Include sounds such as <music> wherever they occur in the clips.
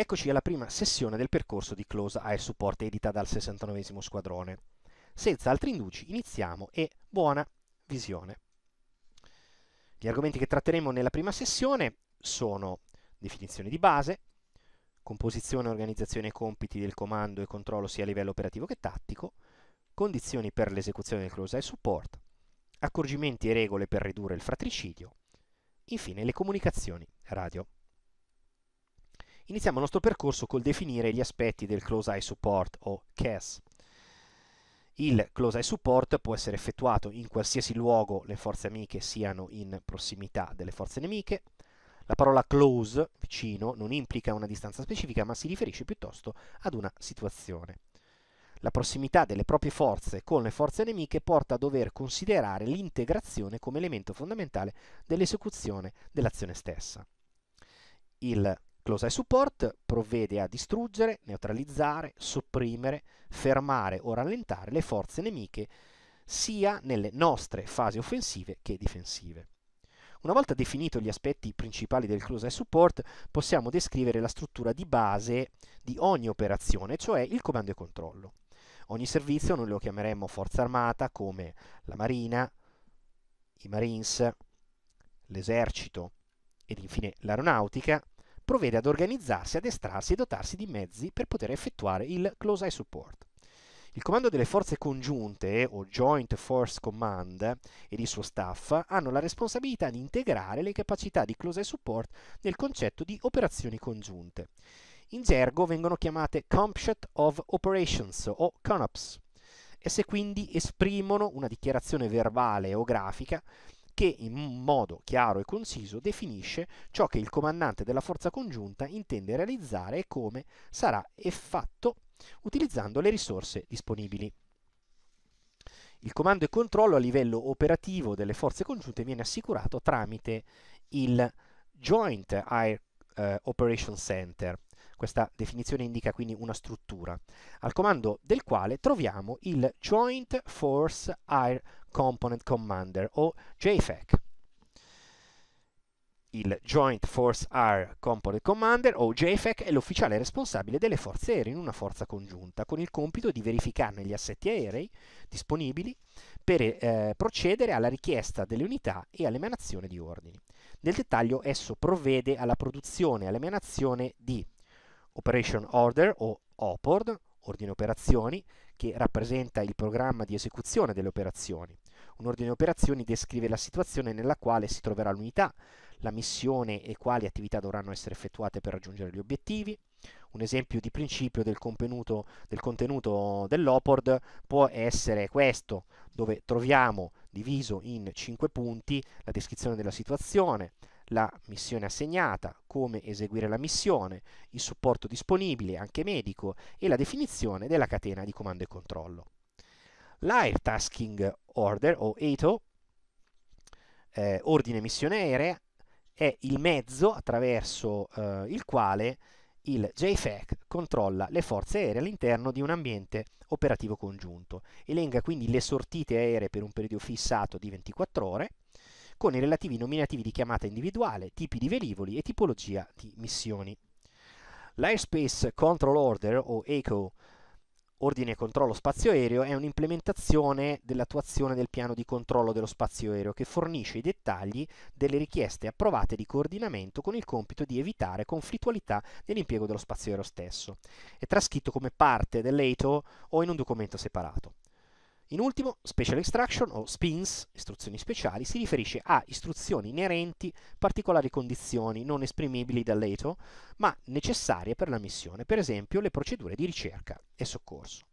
Eccoci alla prima sessione del percorso di Close Eye Support edita dal 69 squadrone. Senza altri indugi iniziamo e buona visione. Gli argomenti che tratteremo nella prima sessione sono definizione di base, composizione, organizzazione e compiti del comando e controllo sia a livello operativo che tattico, condizioni per l'esecuzione del Close Eye Support, accorgimenti e regole per ridurre il fratricidio, infine le comunicazioni radio. Iniziamo il nostro percorso col definire gli aspetti del Close Eye Support o CAS. Il Close Eye Support può essere effettuato in qualsiasi luogo le forze amiche siano in prossimità delle forze nemiche. La parola close, vicino, non implica una distanza specifica, ma si riferisce piuttosto ad una situazione. La prossimità delle proprie forze con le forze nemiche porta a dover considerare l'integrazione come elemento fondamentale dell'esecuzione dell'azione stessa. Il Close Eye Support provvede a distruggere, neutralizzare, sopprimere, fermare o rallentare le forze nemiche sia nelle nostre fasi offensive che difensive. Una volta definiti gli aspetti principali del Close Eye Support, possiamo descrivere la struttura di base di ogni operazione, cioè il comando e controllo. Ogni servizio noi lo chiameremmo forza armata come la marina, i marines, l'esercito ed infine l'aeronautica, provvede ad organizzarsi, addestrarsi e dotarsi di mezzi per poter effettuare il Close Eye Support. Il comando delle forze congiunte, o Joint Force Command, ed il suo staff hanno la responsabilità di integrare le capacità di Close Eye Support nel concetto di operazioni congiunte. In gergo vengono chiamate Compshot of Operations o CONOPS. Esse quindi esprimono una dichiarazione verbale o grafica che in modo chiaro e conciso definisce ciò che il comandante della forza congiunta intende realizzare e come sarà fatto utilizzando le risorse disponibili. Il comando e controllo a livello operativo delle forze congiunte viene assicurato tramite il Joint Air eh, Operation Center, questa definizione indica quindi una struttura, al comando del quale troviamo il Joint Force Air Component Commander o JFAC. Il Joint Force Air Component Commander o JFAC è l'ufficiale responsabile delle forze aeree in una forza congiunta, con il compito di verificarne gli assetti aerei disponibili per eh, procedere alla richiesta delle unità e all'emanazione di ordini. Nel dettaglio esso provvede alla produzione e all'emanazione di Operation Order o OPORD, ordine operazioni, che rappresenta il programma di esecuzione delle operazioni. Un ordine operazioni descrive la situazione nella quale si troverà l'unità, la missione e quali attività dovranno essere effettuate per raggiungere gli obiettivi. Un esempio di principio del, del contenuto dell'OPORD può essere questo, dove troviamo diviso in 5 punti la descrizione della situazione, la missione assegnata, come eseguire la missione, il supporto disponibile, anche medico, e la definizione della catena di comando e controllo. L'Air Tasking Order o ATO, eh, ordine missione aerea, è il mezzo attraverso eh, il quale il JFAC controlla le forze aeree all'interno di un ambiente operativo congiunto, Elenga quindi le sortite aeree per un periodo fissato di 24 ore, con i relativi nominativi di chiamata individuale, tipi di velivoli e tipologia di missioni. L'Airspace Control Order o ECO Ordine e controllo spazio aereo è un'implementazione dell'attuazione del piano di controllo dello spazio aereo che fornisce i dettagli delle richieste approvate di coordinamento con il compito di evitare conflittualità nell'impiego dello spazio aereo stesso. È trascritto come parte dell'ATO o in un documento separato. In ultimo, Special Extraction o SPINS, istruzioni speciali, si riferisce a istruzioni inerenti particolari condizioni non esprimibili dall'ETO, ma necessarie per la missione, per esempio le procedure di ricerca e soccorso.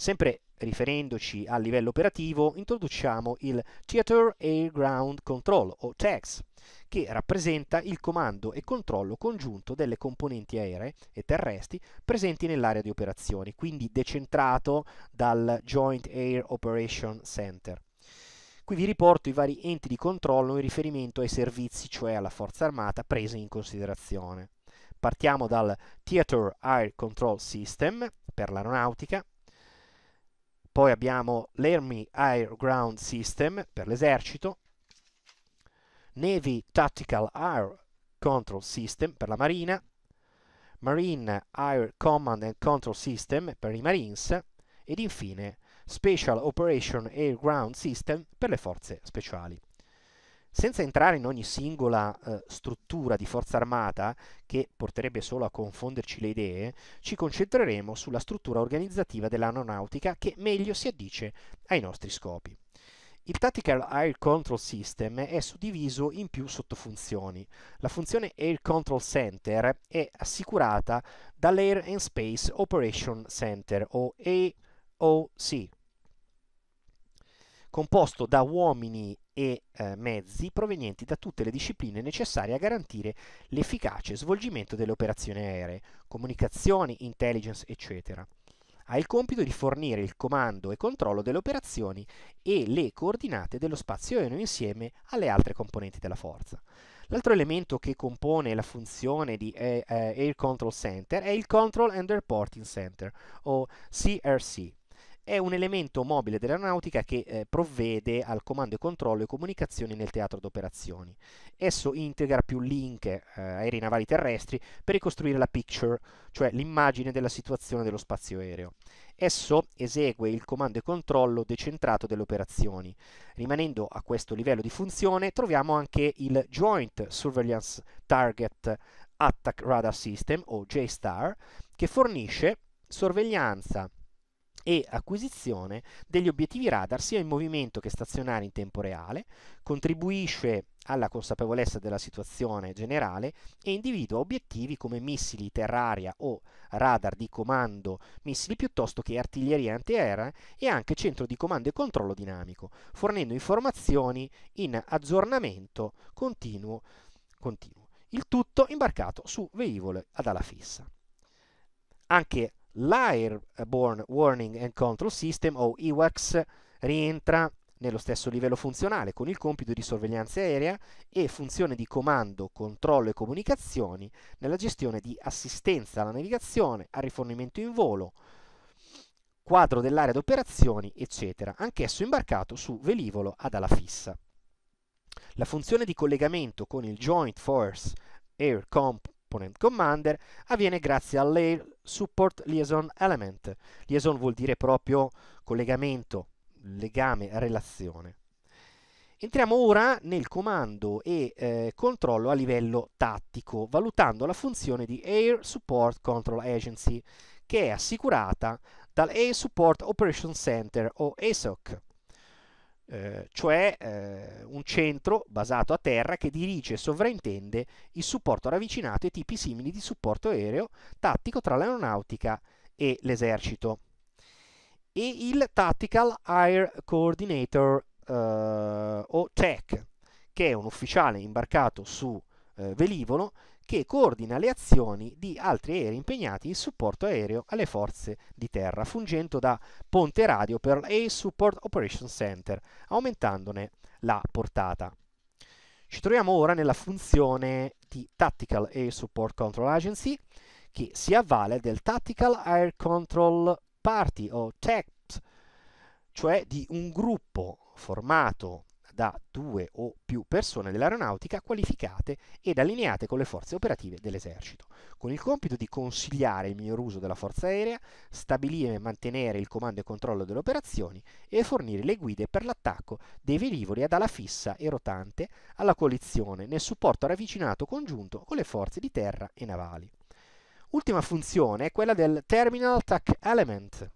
Sempre riferendoci al livello operativo, introduciamo il Theater Air Ground Control o TEX, che rappresenta il comando e controllo congiunto delle componenti aeree e terrestri presenti nell'area di operazioni, quindi decentrato dal Joint Air Operation Center. Qui vi riporto i vari enti di controllo in riferimento ai servizi, cioè alla forza armata, presi in considerazione. Partiamo dal Theater Air Control System per l'aeronautica, poi abbiamo l'Army Air Ground System per l'esercito, Navy Tactical Air Control System per la Marina, Marine Air Command and Control System per i Marines ed infine Special Operation Air Ground System per le forze speciali. Senza entrare in ogni singola eh, struttura di forza armata, che porterebbe solo a confonderci le idee, ci concentreremo sulla struttura organizzativa dell'aeronautica che meglio si addice ai nostri scopi. Il Tactical Air Control System è suddiviso in più sottofunzioni. La funzione Air Control Center è assicurata dall'Air and Space Operation Center o AOC, composto da uomini e eh, mezzi provenienti da tutte le discipline necessarie a garantire l'efficace svolgimento delle operazioni aeree, comunicazioni, intelligence, eccetera. Ha il compito di fornire il comando e controllo delle operazioni e le coordinate dello spazio aereo insieme alle altre componenti della forza. L'altro elemento che compone la funzione di eh, eh, Air Control Center è il Control and Reporting Center o CRC è un elemento mobile dell'aeronautica che eh, provvede al comando e controllo e comunicazioni nel teatro d'operazioni. Esso integra più link eh, navali terrestri per ricostruire la picture, cioè l'immagine della situazione dello spazio aereo. Esso esegue il comando e controllo decentrato delle operazioni. Rimanendo a questo livello di funzione troviamo anche il Joint Surveillance Target Attack Radar System o JSTAR che fornisce sorveglianza e acquisizione degli obiettivi radar sia in movimento che stazionari in tempo reale, contribuisce alla consapevolezza della situazione generale e individua obiettivi come missili terraria o radar di comando missili piuttosto che artiglieria antiaerea e anche centro di comando e controllo dinamico, fornendo informazioni in aggiornamento continuo. continuo. Il tutto imbarcato su velivole ad ala fissa. Anche l'Airborne Warning and Control System o IWACS rientra nello stesso livello funzionale con il compito di sorveglianza aerea e funzione di comando, controllo e comunicazioni nella gestione di assistenza alla navigazione, al rifornimento in volo, quadro dell'area d'operazioni, eccetera, anch'esso imbarcato su velivolo ad ala fissa. La funzione di collegamento con il Joint Force Air Comp component commander avviene grazie all'Air Support Liaison Element. Liaison vuol dire proprio collegamento, legame, relazione. Entriamo ora nel comando e eh, controllo a livello tattico, valutando la funzione di Air Support Control Agency, che è assicurata dal Air Support Operation Center o ASOC. Eh, cioè eh, un centro basato a terra che dirige e sovraintende il supporto ravvicinato e tipi simili di supporto aereo tattico tra l'aeronautica e l'esercito. E il Tactical Air Coordinator eh, o TAC, che è un ufficiale imbarcato su eh, velivolo che coordina le azioni di altri aerei impegnati in supporto aereo alle forze di terra, fungendo da ponte radio per l'Air Support Operations Center, aumentandone la portata. Ci troviamo ora nella funzione di Tactical Air Support Control Agency, che si avvale del Tactical Air Control Party o TACPS, cioè di un gruppo formato da due o più persone dell'aeronautica qualificate ed allineate con le forze operative dell'esercito, con il compito di consigliare il miglior uso della forza aerea, stabilire e mantenere il comando e controllo delle operazioni e fornire le guide per l'attacco dei velivoli ad ala fissa e rotante alla coalizione nel supporto ravvicinato congiunto con le forze di terra e navali. Ultima funzione è quella del Terminal Attack Element,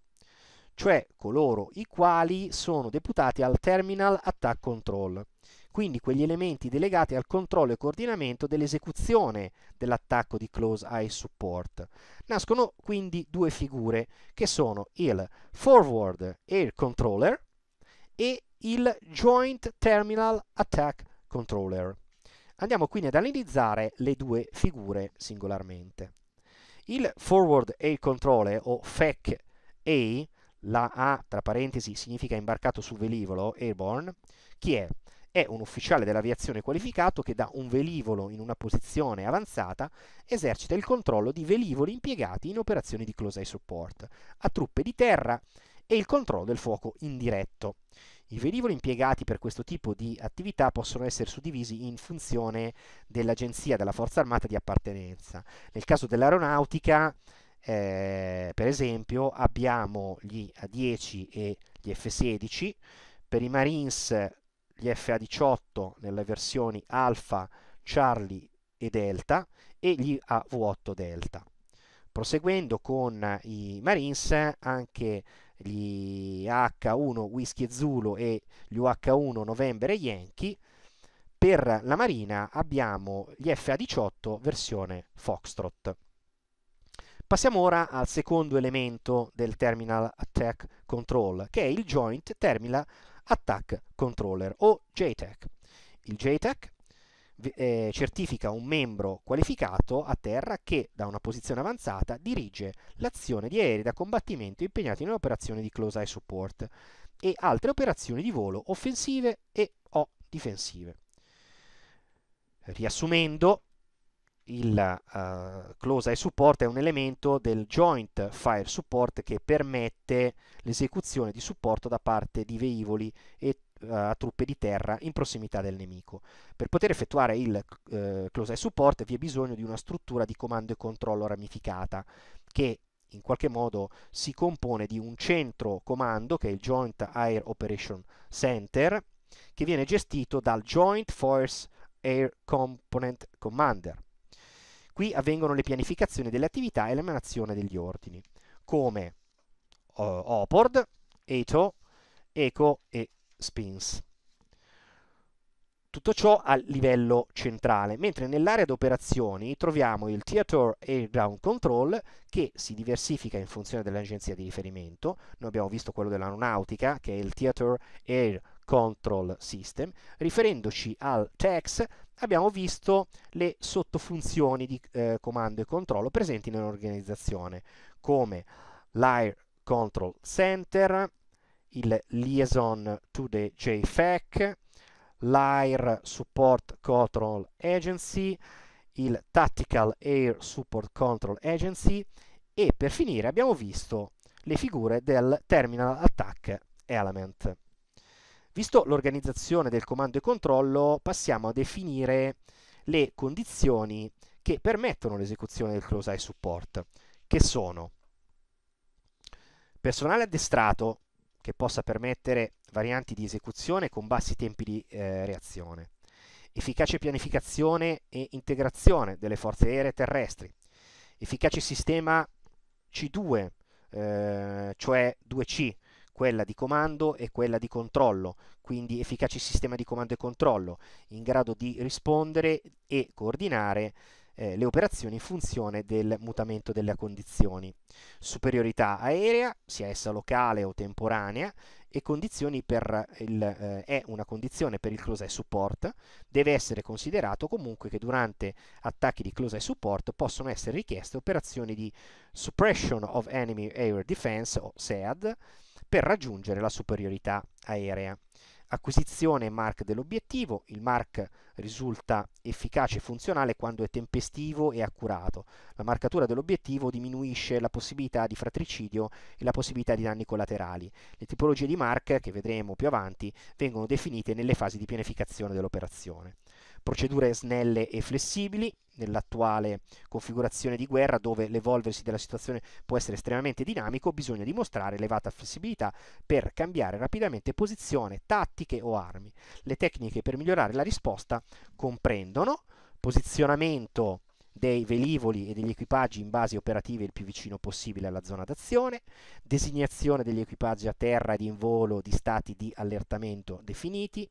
cioè coloro i quali sono deputati al Terminal Attack Control, quindi quegli elementi delegati al controllo e coordinamento dell'esecuzione dell'attacco di Close Eye Support. Nascono quindi due figure che sono il Forward Air Controller e il Joint Terminal Attack Controller. Andiamo quindi ad analizzare le due figure singolarmente. Il Forward Air Controller o FAC-A la A tra parentesi significa imbarcato su velivolo, airborne, chi è? È un ufficiale dell'aviazione qualificato che da un velivolo in una posizione avanzata esercita il controllo di velivoli impiegati in operazioni di close eye support a truppe di terra e il controllo del fuoco indiretto. I velivoli impiegati per questo tipo di attività possono essere suddivisi in funzione dell'agenzia della forza armata di appartenenza. Nel caso dell'aeronautica eh, per esempio abbiamo gli A10 e gli F16, per i Marines gli FA18 nelle versioni Alpha, Charlie e Delta e gli AV8 Delta. Proseguendo con i Marines, anche gli H1 Whisky e Zulu e gli UH1 Novembre Yankee, per la Marina abbiamo gli FA18 versione Foxtrot. Passiamo ora al secondo elemento del terminal attack control, che è il joint terminal attack controller o JTAC. Il JTAC eh, certifica un membro qualificato a terra che da una posizione avanzata dirige l'azione di aerei da combattimento impegnati in un'operazione di close eye support e altre operazioni di volo offensive e o difensive. Riassumendo, il uh, close eye support è un elemento del joint fire support che permette l'esecuzione di supporto da parte di velivoli e uh, truppe di terra in prossimità del nemico. Per poter effettuare il uh, close eye support vi è bisogno di una struttura di comando e controllo ramificata che in qualche modo si compone di un centro comando che è il Joint Air Operation Center che viene gestito dal Joint Force Air Component Commander Qui avvengono le pianificazioni delle attività e l'emanazione degli ordini, come uh, Opord, Eto, Eco e Spins. Tutto ciò a livello centrale, mentre nell'area di operazioni troviamo il Theater Air Ground Control che si diversifica in funzione dell'agenzia di riferimento. Noi abbiamo visto quello dell'aeronautica che è il Theater Air Control System. Riferendoci al TEX abbiamo visto le sottofunzioni di eh, comando e controllo presenti nell'organizzazione come l'Air Control Center, il Liaison to the JFAC, l'Air Support Control Agency, il Tactical Air Support Control Agency e per finire abbiamo visto le figure del Terminal Attack Element. Visto l'organizzazione del comando e controllo, passiamo a definire le condizioni che permettono l'esecuzione del close eye support, che sono personale addestrato che possa permettere varianti di esecuzione con bassi tempi di eh, reazione, efficace pianificazione e integrazione delle forze aeree e terrestri, efficace sistema C2, eh, cioè 2C, quella di comando e quella di controllo, quindi efficace sistema di comando e controllo, in grado di rispondere e coordinare eh, le operazioni in funzione del mutamento delle condizioni, superiorità aerea, sia essa locale o temporanea, e condizioni per il, eh, è una condizione per il close support, deve essere considerato comunque che durante attacchi di close support possono essere richieste operazioni di suppression of enemy air defense o SEAD per raggiungere la superiorità aerea acquisizione e mark dell'obiettivo. Il mark risulta efficace e funzionale quando è tempestivo e accurato. La marcatura dell'obiettivo diminuisce la possibilità di fratricidio e la possibilità di danni collaterali. Le tipologie di mark, che vedremo più avanti, vengono definite nelle fasi di pianificazione dell'operazione procedure snelle e flessibili nell'attuale configurazione di guerra dove l'evolversi della situazione può essere estremamente dinamico, bisogna dimostrare elevata flessibilità per cambiare rapidamente posizione, tattiche o armi. Le tecniche per migliorare la risposta comprendono posizionamento dei velivoli e degli equipaggi in basi operative il più vicino possibile alla zona d'azione, designazione degli equipaggi a terra ed in volo di stati di allertamento definiti,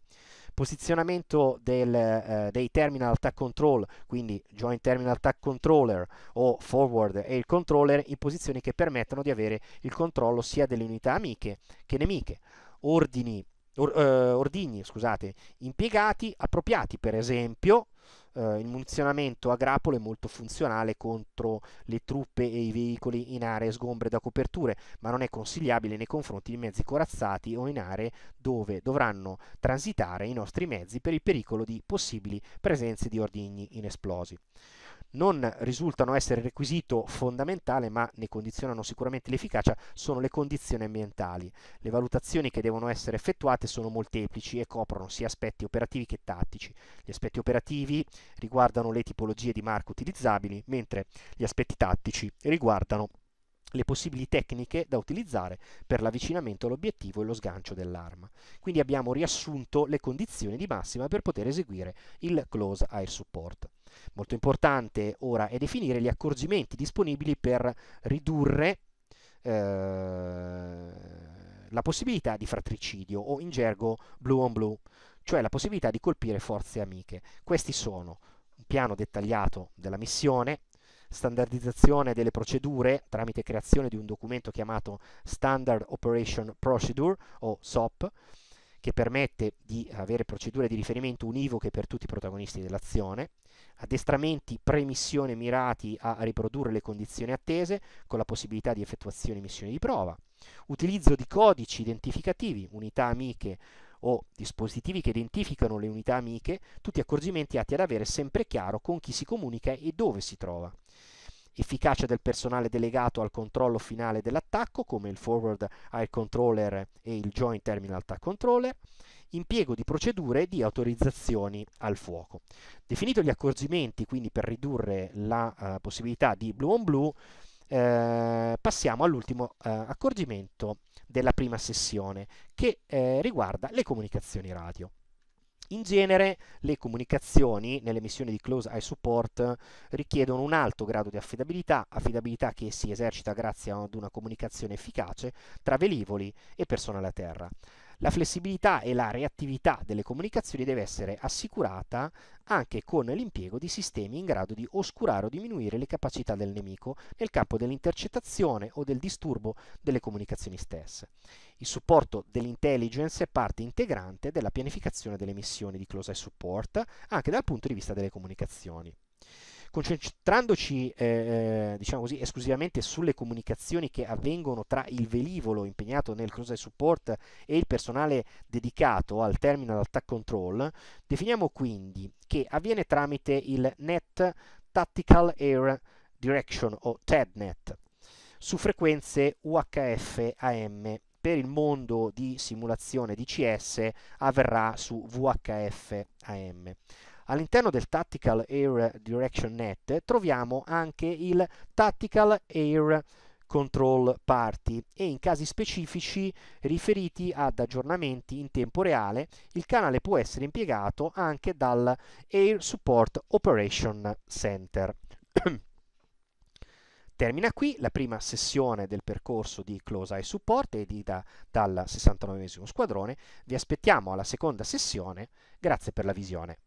posizionamento del, eh, dei terminal attack control, quindi joint terminal attack controller o forward e il controller in posizioni che permettano di avere il controllo sia delle unità amiche che nemiche, ordini Or, eh, ordigni scusate, impiegati, appropriati per esempio eh, il munizionamento a grappolo è molto funzionale contro le truppe e i veicoli in aree sgombre da coperture, ma non è consigliabile nei confronti di mezzi corazzati o in aree dove dovranno transitare i nostri mezzi per il pericolo di possibili presenze di ordigni inesplosi non risultano essere requisito fondamentale ma ne condizionano sicuramente l'efficacia sono le condizioni ambientali. Le valutazioni che devono essere effettuate sono molteplici e coprono sia aspetti operativi che tattici. Gli aspetti operativi riguardano le tipologie di marca utilizzabili, mentre gli aspetti tattici riguardano le possibili tecniche da utilizzare per l'avvicinamento all'obiettivo e lo sgancio dell'arma. Quindi abbiamo riassunto le condizioni di massima per poter eseguire il close air support. Molto importante ora è definire gli accorgimenti disponibili per ridurre eh, la possibilità di fratricidio o in gergo blue on blue, cioè la possibilità di colpire forze amiche. Questi sono un piano dettagliato della missione, standardizzazione delle procedure tramite creazione di un documento chiamato Standard Operation Procedure o SOP, che permette di avere procedure di riferimento univoche per tutti i protagonisti dell'azione, addestramenti pre-missione mirati a riprodurre le condizioni attese con la possibilità di effettuazione di missioni di prova, utilizzo di codici identificativi, unità amiche o dispositivi che identificano le unità amiche, tutti accorgimenti atti ad avere sempre chiaro con chi si comunica e dove si trova efficacia del personale delegato al controllo finale dell'attacco come il forward air controller e il joint terminal attack controller, impiego di procedure di autorizzazioni al fuoco. Definito gli accorgimenti quindi per ridurre la uh, possibilità di blu on blu, eh, passiamo all'ultimo eh, accorgimento della prima sessione che eh, riguarda le comunicazioni radio. In genere le comunicazioni nelle missioni di close eye support richiedono un alto grado di affidabilità, affidabilità che si esercita grazie ad una comunicazione efficace tra velivoli e personale a terra. La flessibilità e la reattività delle comunicazioni deve essere assicurata anche con l'impiego di sistemi in grado di oscurare o diminuire le capacità del nemico nel campo dell'intercettazione o del disturbo delle comunicazioni stesse. Il supporto dell'intelligence è parte integrante della pianificazione delle missioni di close support anche dal punto di vista delle comunicazioni concentrandoci eh, eh, diciamo così, esclusivamente sulle comunicazioni che avvengono tra il velivolo impegnato nel cruise support e il personale dedicato al terminal attack control, definiamo quindi che avviene tramite il NET Tactical Air Direction o TEDNET su frequenze UHF AM per il mondo di simulazione DCS avverrà su VHF AM. All'interno del Tactical Air Direction Net troviamo anche il Tactical Air Control Party e in casi specifici riferiti ad aggiornamenti in tempo reale il canale può essere impiegato anche dal Air Support Operation Center. <coughs> Termina qui la prima sessione del percorso di Close Eye Support edita dal 69 squadrone. Vi aspettiamo alla seconda sessione. Grazie per la visione.